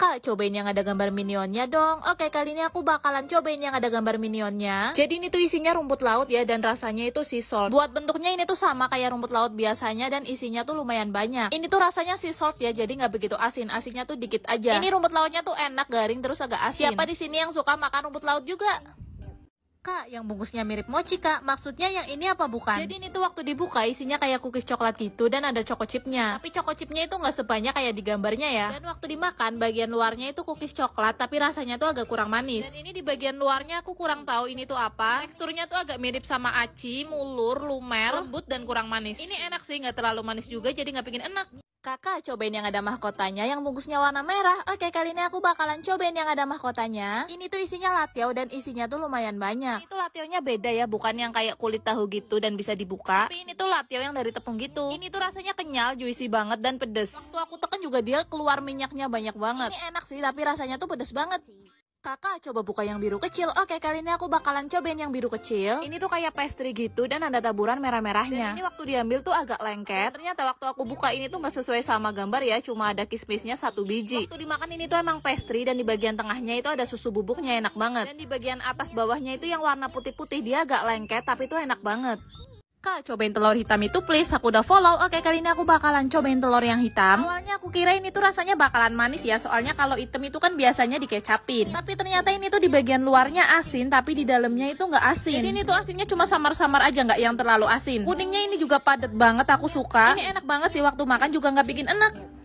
Kak, cobain yang ada gambar minionnya dong. Oke, kali ini aku bakalan cobain yang ada gambar minionnya. Jadi ini tuh isinya rumput laut ya, dan rasanya itu salt. Buat bentuknya ini tuh sama kayak rumput laut biasanya, dan isinya tuh lumayan banyak. Ini tuh rasanya salt ya, jadi nggak begitu asin. Asinnya tuh dikit aja. Ini rumput lautnya tuh enak, garing, terus agak asin. Siapa di sini yang suka makan rumput laut juga? Kak, yang bungkusnya mirip mochi kak, maksudnya yang ini apa bukan? Jadi ini tuh waktu dibuka isinya kayak cookies coklat gitu dan ada choco chipnya. Tapi choco chipnya itu nggak sebanyak kayak di gambarnya ya. Dan waktu dimakan bagian luarnya itu cookies coklat tapi rasanya tuh agak kurang manis. Dan ini di bagian luarnya aku kurang tahu ini tuh apa. Teksturnya tuh agak mirip sama aci, mulur, lumer, lembut dan kurang manis. Ini enak sih nggak terlalu manis juga jadi nggak pingin enak. Kakak cobain yang ada mahkotanya yang bungkusnya warna merah. Oke, kali ini aku bakalan cobain yang ada mahkotanya. Ini tuh isinya latio dan isinya tuh lumayan banyak. Ini tuh nya beda ya, bukan yang kayak kulit tahu gitu dan bisa dibuka. Tapi ini tuh latio yang dari tepung gitu. Ini tuh rasanya kenyal, juicy banget dan pedes. Waktu aku tekan juga dia keluar minyaknya banyak banget. Ini enak sih, tapi rasanya tuh pedes banget. Kakak coba buka yang biru kecil Oke kali ini aku bakalan cobain yang biru kecil Ini tuh kayak pastry gitu dan ada taburan merah-merahnya Ini waktu diambil tuh agak lengket Ternyata waktu aku buka ini tuh gak sesuai sama gambar ya Cuma ada kismisnya satu biji Waktu dimakan ini tuh emang pastry Dan di bagian tengahnya itu ada susu bubuknya enak banget Dan di bagian atas bawahnya itu yang warna putih-putih Dia agak lengket tapi tuh enak banget Kak, cobain telur hitam itu please, aku udah follow. Oke, kali ini aku bakalan cobain telur yang hitam. Awalnya aku kira ini tuh rasanya bakalan manis ya, soalnya kalau hitam itu kan biasanya dikecapin. Tapi ternyata ini tuh di bagian luarnya asin, tapi di dalamnya itu nggak asin. Jadi ini tuh asinnya cuma samar-samar aja, nggak yang terlalu asin. Kuningnya ini juga padat banget, aku suka. Ini enak banget sih, waktu makan juga nggak bikin enak.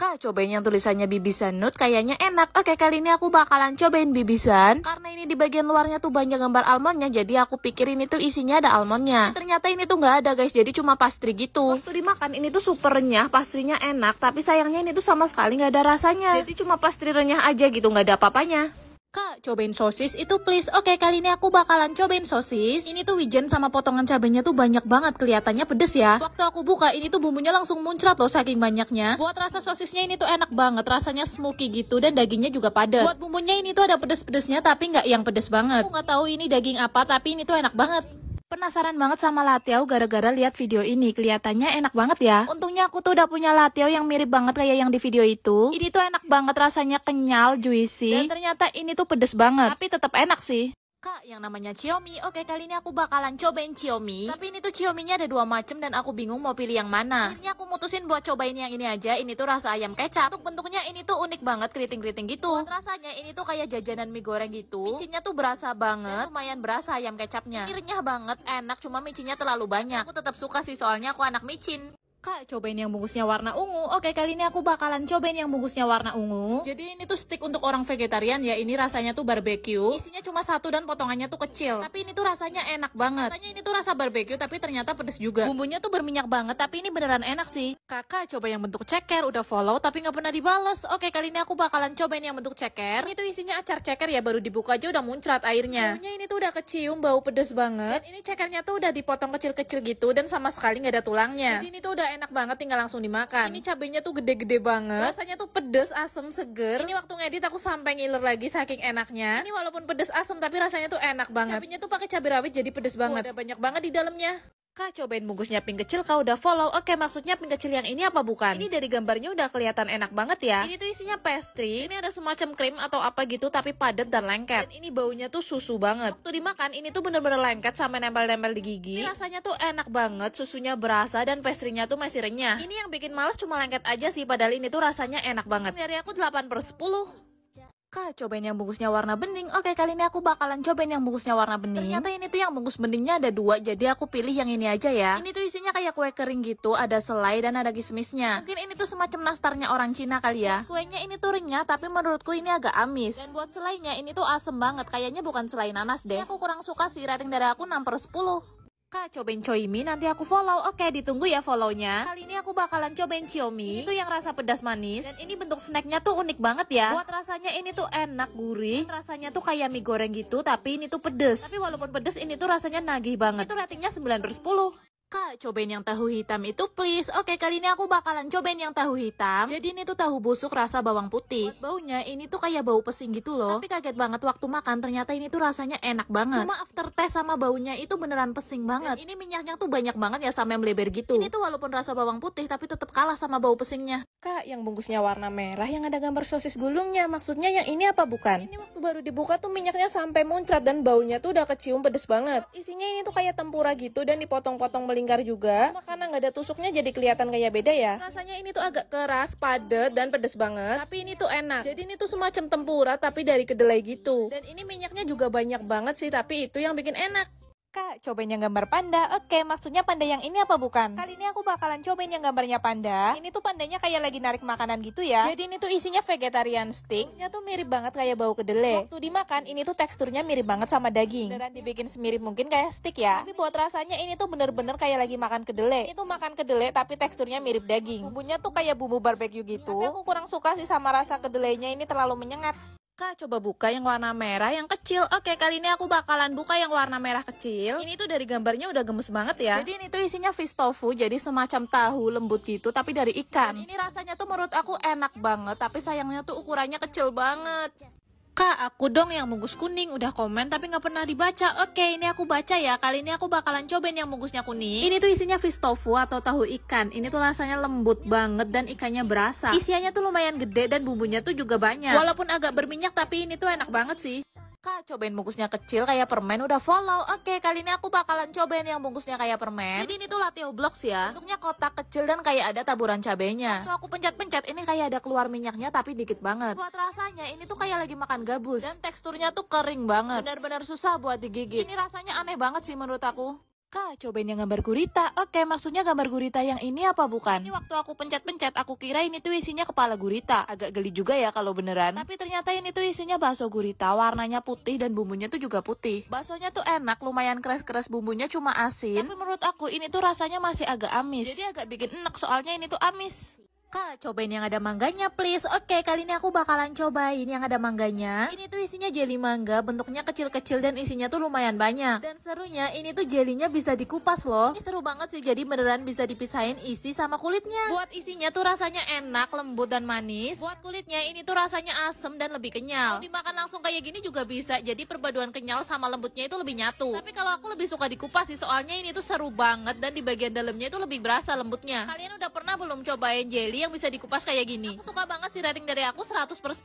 Kak, cobain yang tulisannya bibisan nude kayaknya enak. Oke, kali ini aku bakalan cobain bibisan. Karena ini di bagian luarnya tuh banyak gambar almondnya, jadi aku pikirin itu isinya ada almondnya. Ternyata ini tuh nggak ada guys, jadi cuma pastry gitu. Waktu dimakan ini tuh super renyah, pastrinya enak, tapi sayangnya ini tuh sama sekali nggak ada rasanya. Jadi cuma pastry renyah aja gitu, nggak ada apa-apanya. Kak, cobain sosis itu please. Oke, kali ini aku bakalan cobain sosis. Ini tuh wijen sama potongan cabenya tuh banyak banget. Kelihatannya pedes ya. Waktu aku buka, ini tuh bumbunya langsung muncrat loh saking banyaknya. Buat rasa sosisnya ini tuh enak banget. Rasanya smoky gitu dan dagingnya juga padat. Buat bumbunya ini tuh ada pedes-pedesnya tapi nggak yang pedes banget. Aku nggak tahu ini daging apa tapi ini tuh enak banget. Penasaran banget sama Latiau gara-gara lihat video ini. Kelihatannya enak banget ya. Untungnya aku tuh udah punya Latiau yang mirip banget kayak yang di video itu. Ini tuh enak banget rasanya kenyal, juicy. Dan ternyata ini tuh pedes banget. Tapi tetap enak sih. Kak, yang namanya Xiaomi. Oke, kali ini aku bakalan cobain Xiaomi. Tapi ini tuh Xiaomi-nya ada dua macam dan aku bingung mau pilih yang mana. Akhirnya aku mutusin buat cobain yang ini aja. Ini tuh rasa ayam kecap. Untuk bentuknya ini tuh unik banget keriting-keriting gitu. Buat rasanya ini tuh kayak jajanan mie goreng gitu. Micinnya tuh berasa banget. Dan lumayan berasa ayam kecapnya. kirinya banget, enak. Cuma micinnya terlalu banyak. Aku tetap suka sih soalnya aku anak micin. Kak, cobain yang bungkusnya warna ungu. Oke, kali ini aku bakalan cobain yang bungkusnya warna ungu. Jadi ini tuh stick untuk orang vegetarian ya. Ini rasanya tuh barbecue. Isinya cuma satu dan potongannya tuh kecil. Tapi ini tuh rasanya enak banget. Katanya ini tuh rasa barbecue tapi ternyata pedes juga. Bumbunya tuh berminyak banget tapi ini beneran enak sih. Kakak coba yang bentuk ceker, udah follow tapi nggak pernah dibales. Oke, kali ini aku bakalan cobain yang bentuk ceker. Ini tuh isinya acar ceker ya, baru dibuka aja udah muncrat airnya. Bumbunya ini tuh udah kecium, bau pedes banget. Dan ini cekernya tuh udah dipotong kecil-kecil gitu dan sama sekali nggak ada tulangnya. Jadi ini tuh udah enak banget tinggal langsung dimakan. Ini cabenya tuh gede-gede banget. Rasanya tuh pedes, asem, seger. Ini waktu ngedit aku sampai ngiler lagi saking enaknya. Ini walaupun pedes asem tapi rasanya tuh enak banget. Cabenya tuh pakai cabai rawit jadi pedes banget. Oh, ada banyak banget di dalamnya. Kak cobain bungkusnya pink kecil kau udah follow Oke maksudnya pink kecil yang ini apa bukan? Ini dari gambarnya udah kelihatan enak banget ya Ini tuh isinya pastry Ini ada semacam krim atau apa gitu tapi padat dan lengket Dan ini baunya tuh susu banget Waktu dimakan ini tuh bener-bener lengket sampai nempel-nempel di gigi Ini rasanya tuh enak banget Susunya berasa dan pastrynya tuh masih renyah Ini yang bikin males cuma lengket aja sih Padahal ini tuh rasanya enak banget Dari aku 8 per 10 Kak, cobain yang bungkusnya warna bening. Oke, kali ini aku bakalan cobain yang bungkusnya warna bening. Ternyata ini tuh yang bungkus beningnya ada dua, jadi aku pilih yang ini aja ya. Ini tuh isinya kayak kue kering gitu, ada selai dan ada kismisnya. Mungkin ini tuh semacam nastarnya orang Cina kali ya. Kuenya ini tuh renyah, tapi menurutku ini agak amis. Dan buat selainya, ini tuh asem banget. Kayaknya bukan selai nanas deh. Ini aku kurang suka sih, rating dari aku 6 per 10. Kak, cobain Choimi, nanti aku follow. Oke, ditunggu ya follownya. Kali ini aku bakalan cobain Xiaomi Itu yang rasa pedas manis. Dan ini bentuk snacknya tuh unik banget ya. Buat rasanya ini tuh enak, gurih. Dan rasanya tuh kayak mie goreng gitu, tapi ini tuh pedes. Tapi walaupun pedes, ini tuh rasanya nagih banget. Itu ratingnya 9 per 10. Kak, cobain yang tahu hitam itu please. Oke, kali ini aku bakalan cobain yang tahu hitam. Jadi ini tuh tahu busuk rasa bawang putih. Buat baunya ini tuh kayak bau pesing gitu loh. Tapi kaget banget waktu makan, ternyata ini tuh rasanya enak banget. Cuma after taste sama baunya itu beneran pesing banget. Dan ini minyaknya tuh banyak banget ya sampai meleber gitu. Ini tuh walaupun rasa bawang putih tapi tetap kalah sama bau pesingnya. Kak, yang bungkusnya warna merah yang ada gambar sosis gulungnya. Maksudnya yang ini apa bukan? Ini waktu baru dibuka tuh minyaknya sampai muncrat dan baunya tuh udah kecium pedes banget. Isinya ini tuh kayak tempura gitu dan dipotong-potong lingkar juga. Nah, karena nggak ada tusuknya jadi kelihatan kayak beda ya. Rasanya ini tuh agak keras, padat dan pedes banget. Tapi ini tuh enak. Jadi ini tuh semacam tempura tapi dari kedelai gitu. Dan ini minyaknya juga banyak banget sih, tapi itu yang bikin enak. Kak, cobain yang gambar panda. Oke, maksudnya panda yang ini apa bukan? Kali ini aku bakalan cobain yang gambarnya panda. Ini tuh pandanya kayak lagi narik makanan gitu ya. Jadi ini tuh isinya vegetarian stick. tuh mirip banget kayak bau kedelai. Waktu dimakan, ini tuh teksturnya mirip banget sama daging. Beneran dibikin semirip mungkin kayak stick ya. Tapi buat rasanya ini tuh bener-bener kayak lagi makan kedelai. Ini tuh makan kedelai tapi teksturnya mirip daging. Bumbunya tuh kayak bumbu barbecue gitu. Tapi aku kurang suka sih sama rasa kedelainya ini terlalu menyengat. Kak, coba buka yang warna merah yang kecil. Oke, kali ini aku bakalan buka yang warna merah kecil. Ini tuh dari gambarnya udah gemes banget ya. Jadi ini tuh isinya fish tofu, jadi semacam tahu lembut gitu, tapi dari ikan. Dan ini rasanya tuh menurut aku enak banget, tapi sayangnya tuh ukurannya kecil banget. Kak, aku dong yang mungkus kuning, udah komen tapi nggak pernah dibaca. Oke, ini aku baca ya. Kali ini aku bakalan cobain yang mungkusnya kuning. Ini tuh isinya fish tofu atau tahu ikan. Ini tuh rasanya lembut banget dan ikannya berasa. Isiannya tuh lumayan gede dan bumbunya tuh juga banyak. Walaupun agak berminyak tapi ini tuh enak banget sih. Kak, cobain bungkusnya kecil kayak permen udah follow. Oke, kali ini aku bakalan cobain yang bungkusnya kayak permen. Jadi ini tuh latih oblox ya. Bentuknya kotak kecil dan kayak ada taburan cabenya. Waktu aku pencet-pencet, ini kayak ada keluar minyaknya tapi dikit banget. Buat rasanya, ini tuh kayak lagi makan gabus. Dan teksturnya tuh kering banget. Benar-benar susah buat digigit. Ini rasanya aneh banget sih menurut aku. Kak, cobain yang gambar gurita. Oke, maksudnya gambar gurita yang ini apa bukan? Ini waktu aku pencet-pencet, aku kira ini tuh isinya kepala gurita. Agak geli juga ya kalau beneran. Tapi ternyata ini tuh isinya bakso gurita, warnanya putih dan bumbunya tuh juga putih. Baksonya tuh enak, lumayan keras-keras bumbunya cuma asin. Tapi menurut aku ini tuh rasanya masih agak amis. Jadi agak bikin enak soalnya ini tuh amis. Kak, cobain yang ada mangganya please. Oke, okay, kali ini aku bakalan cobain yang ada mangganya. Ini tuh isinya jelly mangga, bentuknya kecil-kecil dan isinya tuh lumayan banyak. Dan serunya, ini tuh jelinya bisa dikupas loh. Ini seru banget sih, jadi beneran bisa dipisahin isi sama kulitnya. Buat isinya tuh rasanya enak, lembut dan manis. Buat kulitnya ini tuh rasanya asem dan lebih kenyal. Kalau dimakan langsung kayak gini juga bisa, jadi perpaduan kenyal sama lembutnya itu lebih nyatu. Tapi kalau aku lebih suka dikupas sih, soalnya ini tuh seru banget dan di bagian dalamnya itu lebih berasa lembutnya. Kalian udah pernah belum cobain jelly Iya, yang bisa dikupas kayak gini. Aku suka banget sih rating dari aku 100 per 10.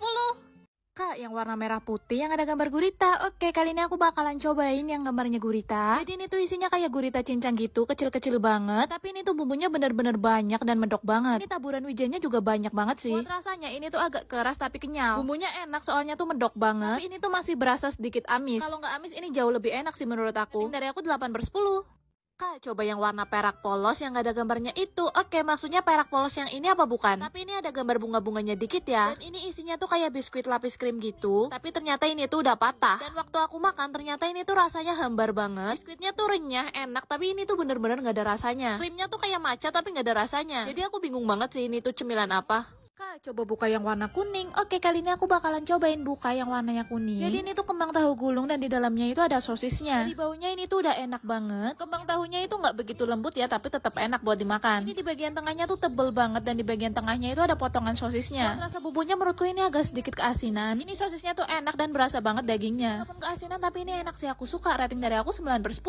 Kak, yang warna merah putih yang ada gambar gurita. Oke, kali ini aku bakalan cobain yang gambarnya gurita. Jadi ini tuh isinya kayak gurita cincang gitu, kecil-kecil banget. Tapi ini tuh bumbunya bener-bener banyak dan medok banget. Ini taburan wijennya juga banyak banget sih. Buat rasanya ini tuh agak keras tapi kenyal. Bumbunya enak soalnya tuh medok banget. Tapi ini tuh masih berasa sedikit amis. Kalau nggak amis ini jauh lebih enak sih menurut aku. dari aku 8 per 10. Kak, coba yang warna perak polos yang gak ada gambarnya itu. Oke, maksudnya perak polos yang ini apa bukan? Tapi ini ada gambar bunga-bunganya dikit ya. Dan ini isinya tuh kayak biskuit lapis krim gitu. Tapi ternyata ini tuh udah patah. Dan waktu aku makan, ternyata ini tuh rasanya hambar banget. Biskuitnya tuh renyah, enak, tapi ini tuh bener-bener gak ada rasanya. Krimnya tuh kayak maca tapi gak ada rasanya. Jadi aku bingung banget sih ini tuh cemilan apa. Kak, coba buka yang warna kuning. Oke, kali ini aku bakalan cobain buka yang warnanya kuning. Jadi ini tuh kembang tahu gulung dan di dalamnya itu ada sosisnya. Jadi baunya ini tuh udah enak banget. Kembang tahunya itu nggak begitu lembut ya, tapi tetap enak buat dimakan. Ini di bagian tengahnya tuh tebel banget dan di bagian tengahnya itu ada potongan sosisnya. Dan rasa bumbunya menurutku ini agak sedikit keasinan. Ini sosisnya tuh enak dan berasa banget dagingnya. Walaupun keasinan tapi ini enak sih aku suka. Rating dari aku 9 per 10.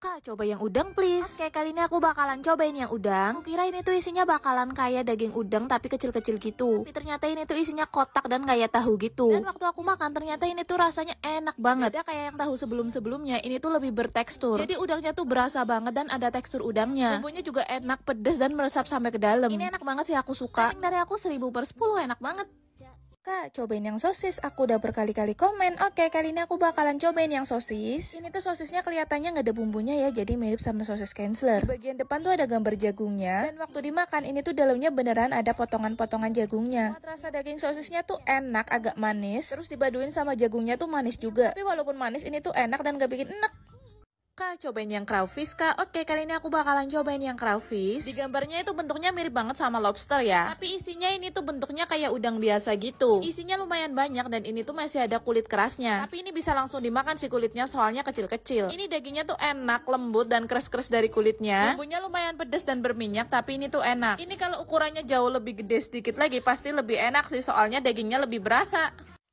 Kak, coba yang udang please. Oke, kali ini aku bakalan cobain yang udang. Aku kira ini tuh isinya bakalan kayak daging udang tapi kecil-kecil gitu. Tapi ternyata ini tuh isinya kotak dan kayak ya tahu gitu. Dan waktu aku makan ternyata ini tuh rasanya enak banget. Ada kayak yang tahu sebelum-sebelumnya, ini tuh lebih bertekstur. Jadi udangnya tuh berasa banget dan ada tekstur udangnya. Bumbunya juga enak, pedes dan meresap sampai ke dalam. Ini enak banget sih aku suka. Rating dari aku 1000 per 10 enak banget. Kak, cobain yang sosis. Aku udah berkali-kali komen. Oke, kali ini aku bakalan cobain yang sosis. Ini tuh sosisnya kelihatannya nggak ada bumbunya ya, jadi mirip sama sosis kensler. Di bagian depan tuh ada gambar jagungnya. Dan waktu dimakan, ini tuh dalamnya beneran ada potongan-potongan jagungnya. Nah, rasa daging sosisnya tuh enak, agak manis. Terus dibaduin sama jagungnya tuh manis juga. Tapi walaupun manis, ini tuh enak dan nggak bikin enak suka cobain yang crawfish kah? Oke, kali ini aku bakalan cobain yang crawfish. Di gambarnya itu bentuknya mirip banget sama lobster ya. Tapi isinya ini tuh bentuknya kayak udang biasa gitu. Isinya lumayan banyak dan ini tuh masih ada kulit kerasnya. Tapi ini bisa langsung dimakan si kulitnya soalnya kecil-kecil. Ini dagingnya tuh enak, lembut dan keras-keras dari kulitnya. Bumbunya lumayan pedas dan berminyak tapi ini tuh enak. Ini kalau ukurannya jauh lebih gede sedikit lagi pasti lebih enak sih soalnya dagingnya lebih berasa.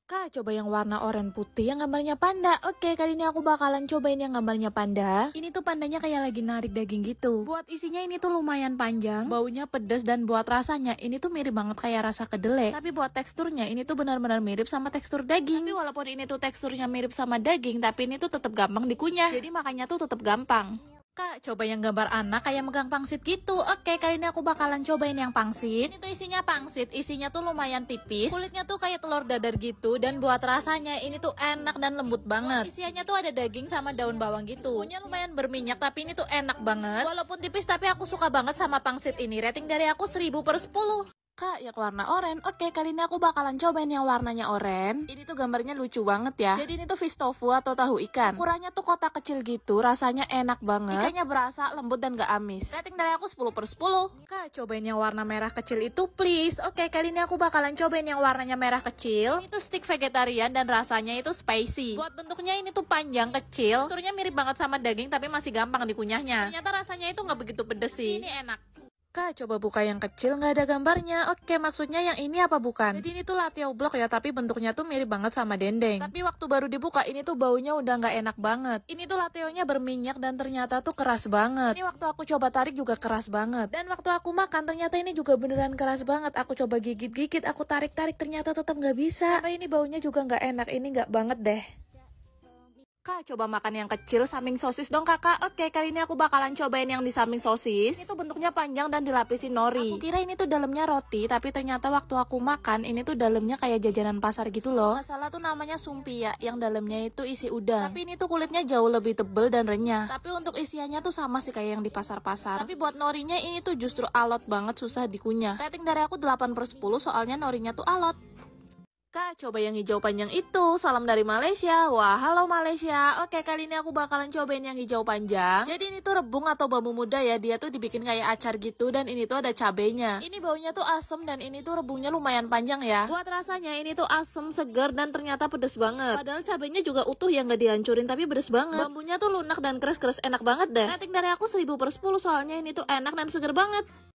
Kak, coba yang warna oranye putih yang gambarnya panda. Oke, kali ini aku bakalan cobain yang gambarnya panda. Ini tuh pandanya kayak lagi narik daging gitu. Buat isinya ini tuh lumayan panjang, baunya pedas dan buat rasanya ini tuh mirip banget kayak rasa kedelai. Tapi buat teksturnya ini tuh benar-benar mirip sama tekstur daging. Tapi walaupun ini tuh teksturnya mirip sama daging, tapi ini tuh tetap gampang dikunyah. Jadi makanya tuh tetap gampang. Kak, coba yang gambar anak kayak megang pangsit gitu. Oke, kali ini aku bakalan cobain yang pangsit. Ini tuh isinya pangsit, isinya tuh lumayan tipis. Kulitnya tuh kayak telur dadar gitu dan buat rasanya ini tuh enak dan lembut banget. Isiannya tuh ada daging sama daun bawang gitu. Punya lumayan berminyak tapi ini tuh enak banget. Walaupun tipis tapi aku suka banget sama pangsit ini. Rating dari aku 1000 per 10. Kak, yang warna oranye. Oke, kali ini aku bakalan cobain yang warnanya oranye. Ini tuh gambarnya lucu banget ya. Jadi ini tuh fish tofu atau tahu ikan. Ukurannya tuh kotak kecil gitu, rasanya enak banget. Ikannya berasa lembut dan gak amis. Rating dari aku 10 per 10. Kak, cobain yang warna merah kecil itu please. Oke, kali ini aku bakalan cobain yang warnanya merah kecil. Ini tuh stick vegetarian dan rasanya itu spicy. Buat bentuknya ini tuh panjang kecil. Teksturnya mirip banget sama daging tapi masih gampang dikunyahnya. Ternyata rasanya itu gak begitu pedes sih. Ini enak. Kak, coba buka yang kecil, nggak ada gambarnya. Oke, maksudnya yang ini apa bukan? Jadi ini tuh latio blok ya, tapi bentuknya tuh mirip banget sama dendeng. Tapi waktu baru dibuka, ini tuh baunya udah nggak enak banget. Ini tuh lationya berminyak dan ternyata tuh keras banget. Ini waktu aku coba tarik juga keras banget. Dan waktu aku makan, ternyata ini juga beneran keras banget. Aku coba gigit-gigit, aku tarik-tarik, ternyata tetap nggak bisa. Tapi ini baunya juga nggak enak, ini nggak banget deh. Kak, coba makan yang kecil samping sosis dong kakak. Oke, kali ini aku bakalan cobain yang di samping sosis. Itu bentuknya panjang dan dilapisi nori. Aku kira ini tuh dalamnya roti, tapi ternyata waktu aku makan ini tuh dalamnya kayak jajanan pasar gitu loh. Salah tuh namanya sumpia, yang dalamnya itu isi udang. Tapi ini tuh kulitnya jauh lebih tebel dan renyah. Tapi untuk isiannya tuh sama sih kayak yang di pasar-pasar. Tapi buat norinya ini tuh justru alot banget susah dikunyah. Rating dari aku 8 per 10 soalnya norinya tuh alot. Kak, coba yang hijau panjang itu. Salam dari Malaysia. Wah, halo Malaysia. Oke, kali ini aku bakalan cobain yang hijau panjang. Jadi ini tuh rebung atau bambu muda ya. Dia tuh dibikin kayak acar gitu dan ini tuh ada cabenya. Ini baunya tuh asem dan ini tuh rebungnya lumayan panjang ya. Buat rasanya ini tuh asem, segar dan ternyata pedes banget. Padahal cabenya juga utuh yang gak dihancurin tapi pedes banget. Bambunya tuh lunak dan keras-keras enak banget deh. Rating dari aku 1000 per 10 soalnya ini tuh enak dan segar banget.